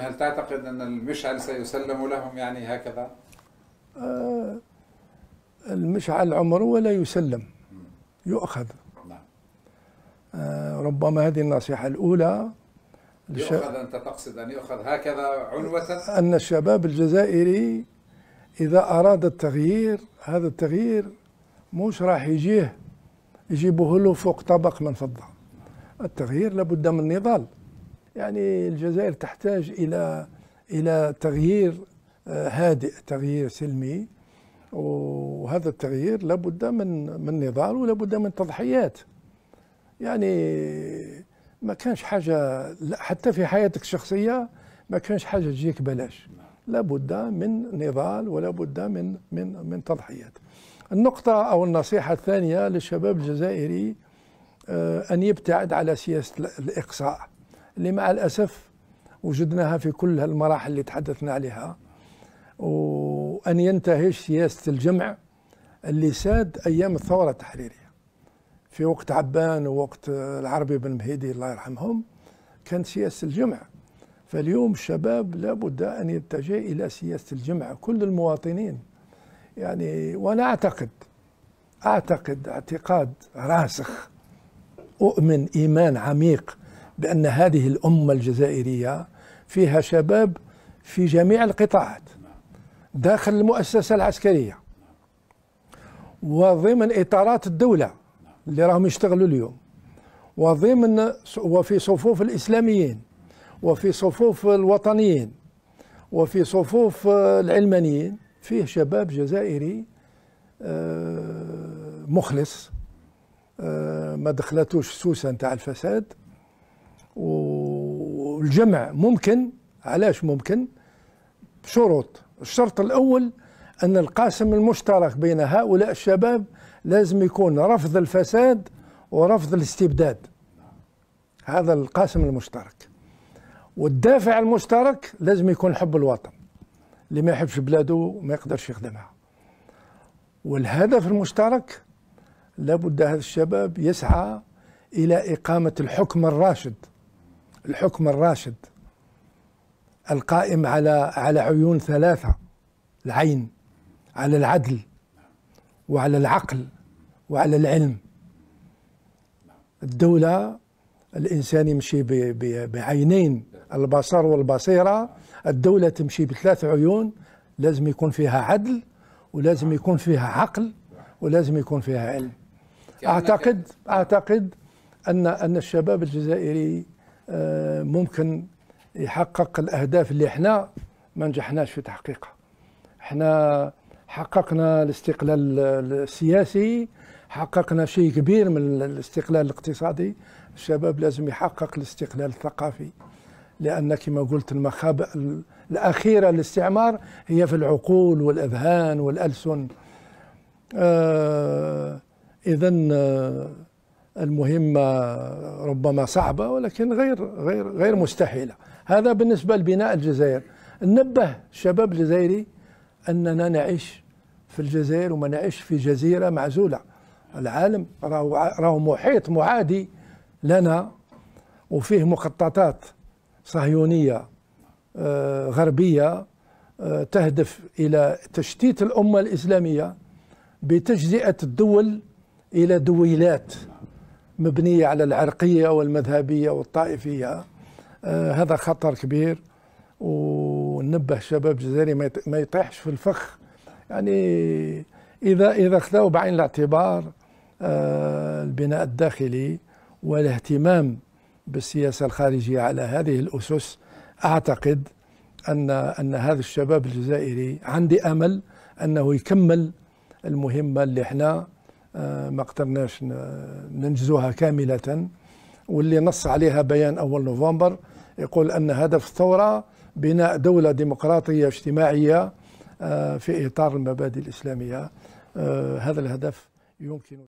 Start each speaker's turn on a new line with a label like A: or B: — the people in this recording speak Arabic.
A: لكن هل تعتقد أن المشعل سيسلم لهم يعني هكذا؟ آه المشعل عمره ولا يسلم يؤخذ نعم. آه ربما هذه النصيحة الأولى يؤخذ أنت تقصد أن يؤخذ هكذا عنوة أن الشباب الجزائري إذا أراد التغيير هذا التغيير مش راح يجيه يجيبوه له فوق طبق من فضة التغيير لابد من نضال يعني الجزائر تحتاج إلى إلى تغيير آه، هادئ تغيير سلمي وهذا التغيير لابد من من نضال ولابد من تضحيات يعني ما كانش حاجة حتى في حياتك الشخصية ما كانش حاجة تجيك بلاش لابد من نضال ولابد من من من تضحيات النقطة أو النصيحة الثانية للشباب الجزائري آه، أن يبتعد على سياسة الإقصاء اللي مع الأسف وجدناها في كل المراحل اللي تحدثنا عليها وأن ينتهي سياسة الجمع اللي ساد أيام الثورة التحريرية في وقت عبان ووقت العربي بن مهيدي الله يرحمهم كانت سياسة الجمع فاليوم الشباب لابد أن يتجه إلى سياسة الجمع كل المواطنين يعني وأنا أعتقد أعتقد اعتقاد راسخ أؤمن إيمان عميق بأن هذه الأمة الجزائرية فيها شباب في جميع القطاعات داخل المؤسسة العسكرية وضمن إطارات الدولة اللي راهم يشتغلوا اليوم وضمن وفي صفوف الإسلاميين وفي صفوف الوطنيين وفي صفوف العلمانيين فيه شباب جزائري آه، مخلص آه، ما دخلتوش سوسة نتاع الفساد والجمع ممكن علاش ممكن بشروط الشرط الأول أن القاسم المشترك بين هؤلاء الشباب لازم يكون رفض الفساد ورفض الاستبداد هذا القاسم المشترك والدافع المشترك لازم يكون حب الوطن اللي ما يحبش بلاده ما يقدرش يخدمها والهدف المشترك لابد هذا الشباب يسعى إلى إقامة الحكم الراشد الحكم الراشد القائم على على عيون ثلاثة العين على العدل وعلى العقل وعلى العلم الدولة الإنسان يمشي بعينين البصر والبصيرة الدولة تمشي بثلاث عيون لازم يكون فيها عدل ولازم يكون فيها عقل ولازم يكون فيها علم أعتقد أعتقد أن أن الشباب الجزائري آه، ممكن يحقق الاهداف اللي احنا ما نجحناش في تحقيقها احنا حققنا الاستقلال السياسي حققنا شيء كبير من الاستقلال الاقتصادي الشباب لازم يحقق الاستقلال الثقافي لان كما قلت المخابئ الاخيره للاستعمار هي في العقول والاذهان والالسن آه اذا آه، المهمة ربما صعبة ولكن غير غير غير مستحيلة هذا بالنسبة لبناء الجزائر ننبه الشباب الجزائري أننا نعيش في الجزائر وما نعيش في جزيرة معزولة العالم راهو محيط معادي لنا وفيه مخططات صهيونية آه، غربية آه، تهدف إلى تشتيت الأمة الإسلامية بتجزئة الدول إلى دويلات مبنية على العرقية والمذهبية والطائفية آه، هذا خطر كبير ونبه الشباب الجزائري ما يطيحش في الفخ يعني إذا إذا خذوا بعين الاعتبار آه، البناء الداخلي والاهتمام بالسياسة الخارجية على هذه الأسس أعتقد أن أن هذا الشباب الجزائري عندي أمل أنه يكمل المهمة اللي احنا آه، ما قدرناش ننجزوها كاملة واللي نص عليها بيان أول نوفمبر يقول أن هدف الثورة بناء دولة ديمقراطية اجتماعية آه، في إطار المبادئ الإسلامية آه، هذا الهدف يمكن